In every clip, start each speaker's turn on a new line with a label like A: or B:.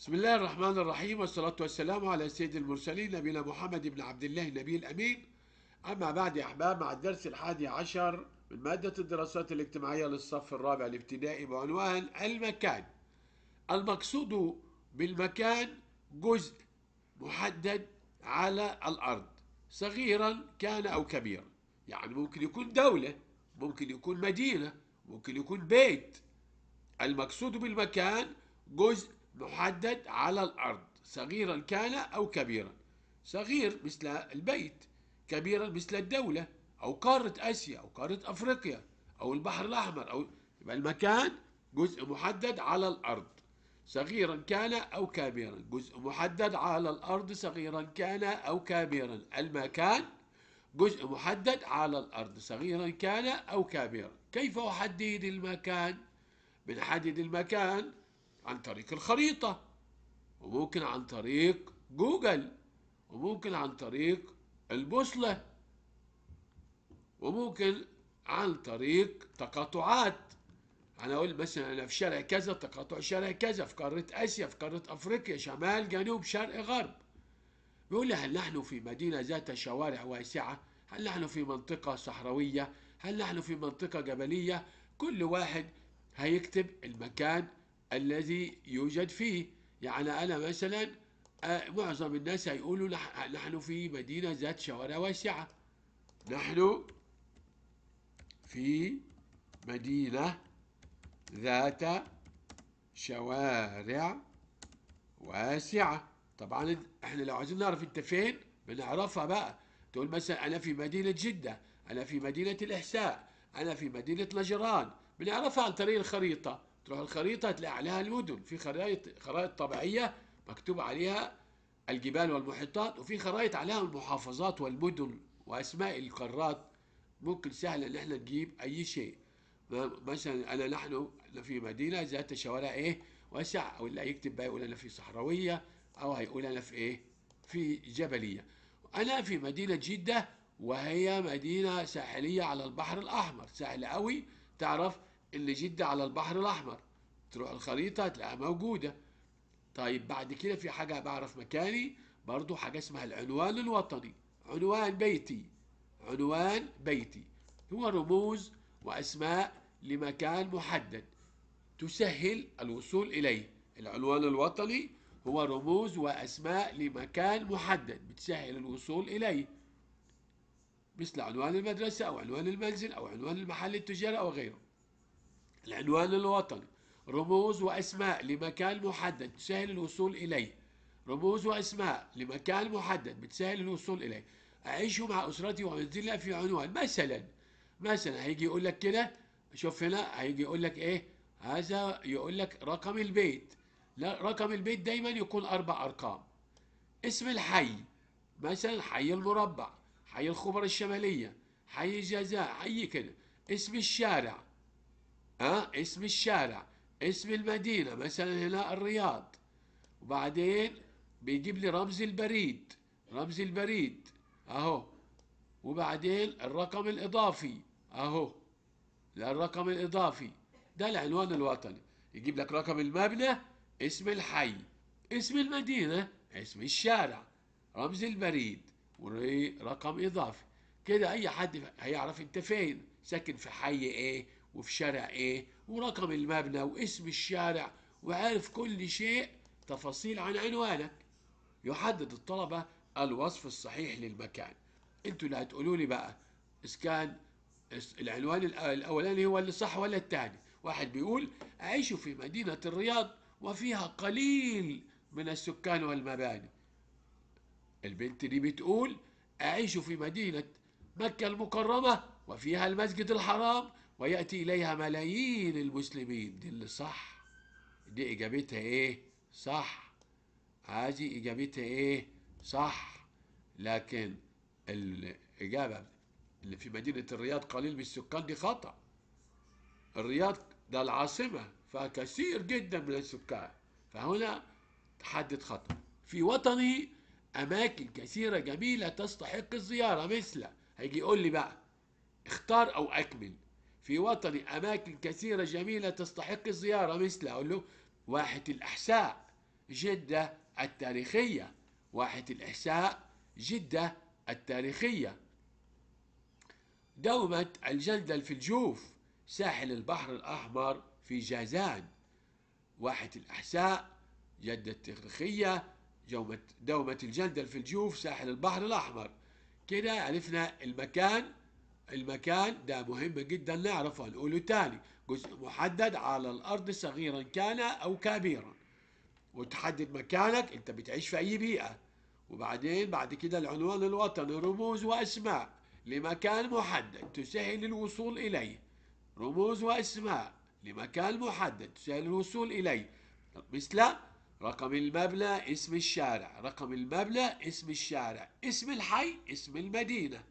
A: بسم الله الرحمن الرحيم والصلاة والسلام على سيد المرسلين نبينا محمد بن عبد الله النبي الأمين أما بعد يا أحباب مع الدرس الحادي عشر من مادة الدراسات الاجتماعية للصف الرابع الابتدائي بعنوان المكان المقصود بالمكان جزء محدد على الأرض صغيرا كان أو كبيرا يعني ممكن يكون دولة ممكن يكون مدينة ممكن يكون بيت المقصود بالمكان جزء محدد على الأرض صغيرا كان أو كبيرا صغير مثل البيت كبيرا مثل الدولة أو قارة آسيا أو قارة أفريقيا أو البحر الأحمر أو يبقى المكان جزء محدد على الأرض صغيرا كان أو كبيرا جزء محدد على الأرض صغيرا كان أو كبيرا المكان جزء محدد على الأرض صغيرا كان أو كبيرا كيف أحدد المكان؟ بنحدد المكان عن طريق الخريطة وممكن عن طريق جوجل وممكن عن طريق البوصلة وممكن عن طريق تقاطعات أنا أقول مثلا أنا في شارع كذا تقاطع شارع كذا في قارة آسيا في قارة أفريقيا شمال جنوب شرق غرب بيقول لي هل نحن في مدينة ذات شوارع واسعة هل نحن في منطقة صحراوية هل نحن في منطقة جبلية كل واحد هيكتب المكان الذي يوجد فيه يعني أنا مثلا آه، معظم الناس هيقولوا نحن في مدينة ذات شوارع واسعة نحن في مدينة ذات شوارع واسعة طبعا احنا لو عايزين نعرف انت فين بنعرفها بقى تقول مثلا انا في مدينة جدة انا في مدينة الاحساء انا في مدينة نجران بنعرفها عن طريق الخريطة تروح الخريطة تلاقي عليها المدن في خرائط خرائط طبيعية مكتوب عليها الجبال والمحيطات وفي خرائط عليها المحافظات والمدن وأسماء القارات ممكن سهل إن احنا نجيب أي شيء مثلا أنا نحن في مدينة ذات شوارع إيه واسع أو اللي هيكتب بقى يقول أنا في صحراوية أو هيقول أنا في إيه في جبلية أنا في مدينة جدة وهي مدينة ساحلية على البحر الأحمر سهل قوي تعرف اللي جدة على البحر الأحمر تروح الخريطة هتلاقيها موجودة طيب بعد كده في حاجة بعرف مكاني برضو حاجة اسمها العنوان الوطني عنوان بيتي عنوان بيتي هو رموز وأسماء لمكان محدد تسهل الوصول إليه العنوان الوطني هو رموز وأسماء لمكان محدد بتسهل الوصول إليه مثل عنوان المدرسة أو عنوان المنزل أو عنوان المحل التجاري أو غيره العنوان الوطني رموز وأسماء لمكان محدد تسهل الوصول إليه رموز وأسماء لمكان محدد بتسهل الوصول إليه أعيش مع أسرتي ومنزلها في عنوان مثلا مثلا هيجي يقول لك كده شوف هنا هيجي يقول لك إيه هذا يقول لك رقم البيت لا رقم البيت دايما يكون أربع أرقام اسم الحي مثلا حي المربع حي الخبر الشمالية حي الجزاء حي كده اسم الشارع ها اسم الشارع اسم المدينة مثلا هنا الرياض وبعدين بيجيب لي رمز البريد رمز البريد اهو وبعدين الرقم الإضافي اهو الرقم الإضافي ده العنوان الوطني يجيب لك رقم المبنى اسم الحي اسم المدينة اسم الشارع رمز البريد ورقم إضافي كده أي حد هيعرف أنت فين ساكن في حي إيه وفي شارع ايه ورقم المبنى واسم الشارع وعارف كل شيء تفاصيل عن عنوانك يحدد الطلبة الوصف الصحيح للمكان انتوا اللي هتقولوا لي بقى اذا كان العنوان الاولاني هو اللي صح ولا الثاني واحد بيقول اعيش في مدينة الرياض وفيها قليل من السكان والمباني البنت دي بتقول أعيش في مدينة مكة المكرمة وفيها المسجد الحرام ويأتي إليها ملايين المسلمين دي اللي صح دي إجابتها إيه صح هذه إجابتها إيه صح لكن الإجابة اللي في مدينة الرياض قليل من السكان دي خطأ الرياض ده العاصمة فكثير جدا من السكان فهنا تحدد خطأ في وطني أماكن كثيرة جميلة تستحق الزيارة مثل هيجي يقول لي بقى اختار أو أكمل في وطني أماكن كثيرة جميلة تستحق الزيارة مثل أقول له واحة الأحساء جدة التاريخية واحة الأحساء جدة التاريخية دومة الجندل في الجوف ساحل البحر الأحمر في جازان واحة الأحساء جدة التاريخية دومة الجندل في الجوف ساحل البحر الأحمر كده عرفنا المكان المكان ده مهم جدا نعرفه نقوله تاني جزء محدد على الأرض صغيرا كان أو كبيرا وتحدد مكانك أنت بتعيش في أي بيئة وبعدين بعد كده العنوان الوطني رموز وأسماء لمكان محدد تسهل الوصول إليه رموز وأسماء لمكان محدد تسهل الوصول إليه مثل رقم المبنى اسم الشارع رقم المبنى اسم الشارع اسم الحي اسم المدينة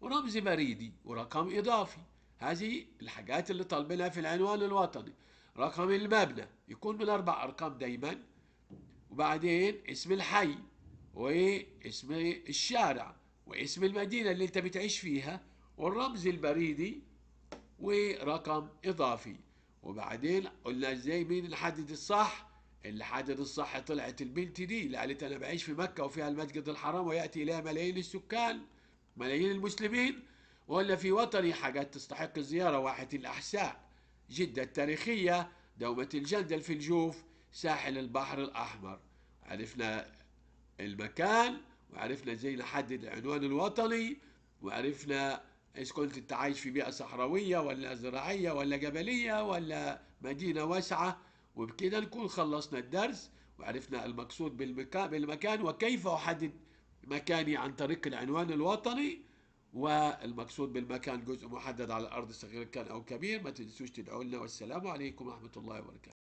A: ورمز بريدي ورقم إضافي هذه الحاجات اللي طالبينها في العنوان الوطني رقم المبنى يكون من أربع أرقام دايما وبعدين اسم الحي واسم الشارع واسم المدينة اللي انت بتعيش فيها والرمز البريدي ورقم إضافي وبعدين قلنا ازاي مين اللي حدد الصح اللي حدد الصح طلعت البنت دي اللي قالت انا بعيش في مكه وفيها المسجد الحرام وياتي اليها ملايين السكان ملايين المسلمين ولا في وطني حاجات تستحق الزيارة واحة الأحساء جدة التاريخية دومة الجندل في الجوف ساحل البحر الأحمر عرفنا المكان وعرفنا زي نحدد العنوان الوطني وعرفنا إذا كنت انت عايش في بيئة صحراوية ولا زراعية ولا جبلية ولا مدينة واسعة وبكده نكون خلصنا الدرس وعرفنا المقصود بالمكان وكيف أحدد مكاني عن طريق العنوان الوطني والمقصود بالمكان جزء محدد على الأرض صغير كان أو كبير ما تنسوش تدعوا لنا والسلام عليكم ورحمة الله وبركاته